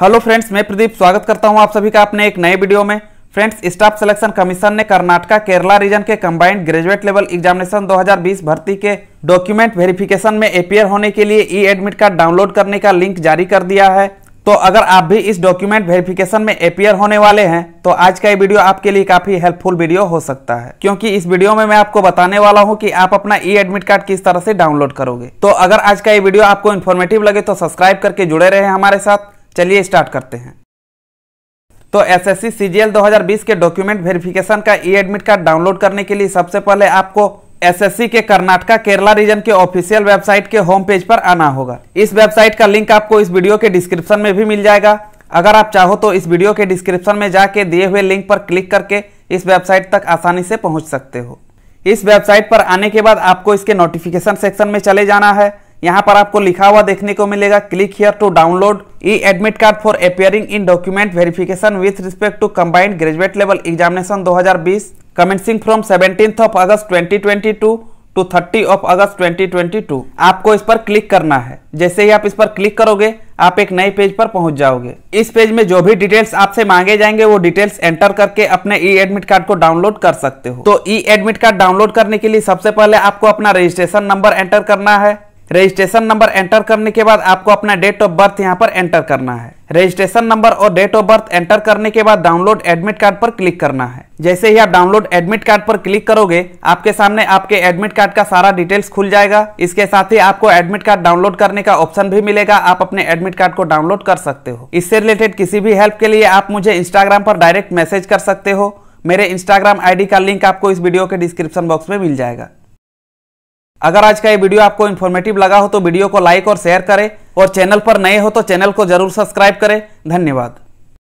hello friends मैं प्रदीप स्वागत करता हूं आप सभी का अपने एक नए वीडियो में फ्रेंड्स स्टाफ सिलेक्शन कमीशन ने कर्नाटका केरला रीजन के कंबाइंड ग्रेजुएट लेवल एग्जामिनेशन 2020 भर्ती के डॉक्यूमेंट वेरिफिकेशन में अपियर होने के लिए ई एडमिट कार्ड डाउनलोड करने का लिंक जारी कर दिया है तो अगर आप भी इस डॉक्यूमेंट वेरिफिकेशन में अपियर होने वाले हैं तो आज का ये वीडियो आपके लिए काफी हेल्पफुल वीडियो हो सकता है क्योंकि इस वीडियो में मैं आपको बताने वाला हूं कि आप अपना ई एडमिट कार्ड किस तरह से डाउनलोड करोगे तो अगर आज का ये वीडियो आपको इन्फॉर्मेटिव लगे तो सब्सक्राइब करके जुड़े रहे हमारे साथ चलिए स्टार्ट करते हैं तो एस एस सी सी के डॉक्यूमेंट वेरिफिकेशन का ई एडमिट कार्ड डाउनलोड करने के लिए सबसे पहले आपको एसएससी के कर्नाटका केरला रीजन के ऑफिशियल वेबसाइट के होम पेज पर आना होगा इस वेबसाइट का लिंक आपको इस वीडियो के डिस्क्रिप्शन में भी मिल जाएगा अगर आप चाहो तो इस वीडियो के डिस्क्रिप्शन में जाके दिए हुए लिंक पर क्लिक करके इस वेबसाइट तक आसानी से पहुंच सकते हो इस वेबसाइट पर आने के बाद आपको इसके नोटिफिकेशन सेक्शन में चले जाना है यहाँ पर आपको लिखा हुआ देखने को मिलेगा click here to download e admit card for appearing in document verification with respect to combined graduate level examination 2020 commencing from 17th of August 2022 to 30 of August 2022 आपको इस पर क्लिक करना है जैसे ही आप इस पर क्लिक करोगे आप एक नए पेज पर पहुंच जाओगे इस पेज में जो भी डिटेल्स आपसे मांगे जाएंगे वो डिटेल्स एंटर करके अपने ई एडमिट कार्ड को डाउनलोड कर सकते हो तो ई एडमिट कार्ड डाउनलोड करने के लिए सबसे पहले आपको अपना रजिस्ट्रेशन नंबर एंटर करना है रजिस्ट्रेशन नंबर एंटर करने के बाद आपको अपना डेट ऑफ बर्थ यहाँ पर एंटर करना है रजिस्ट्रेशन नंबर और डेट ऑफ बर्थ एंटर करने के बाद डाउनलोड एडमिट कार्ड पर क्लिक करना है जैसे ही आप डाउनलोड एडमिट कार्ड पर क्लिक करोगे आपके सामने आपके एडमिट कार्ड का सारा डिटेल्स खुल जाएगा इसके साथ ही आपको एडमिट कार्ड डाउनलोड करने का ऑप्शन भी मिलेगा आप अपने एडमिट कार्ड को डाउनलोड कर सकते हो इससे रिलेटेड किसी भी हेल्प के लिए आप मुझे इंस्टाग्राम पर डायरेक्ट मैसेज कर सकते हो मेरे इंस्टाग्राम आईडी का लिंक आपको इस वीडियो के डिस्क्रिप्शन बॉक्स में मिल जाएगा अगर आज का ये वीडियो आपको इन्फॉर्मेटिव लगा हो तो वीडियो को लाइक और शेयर करें और चैनल पर नए हो तो चैनल को जरूर सब्सक्राइब करें धन्यवाद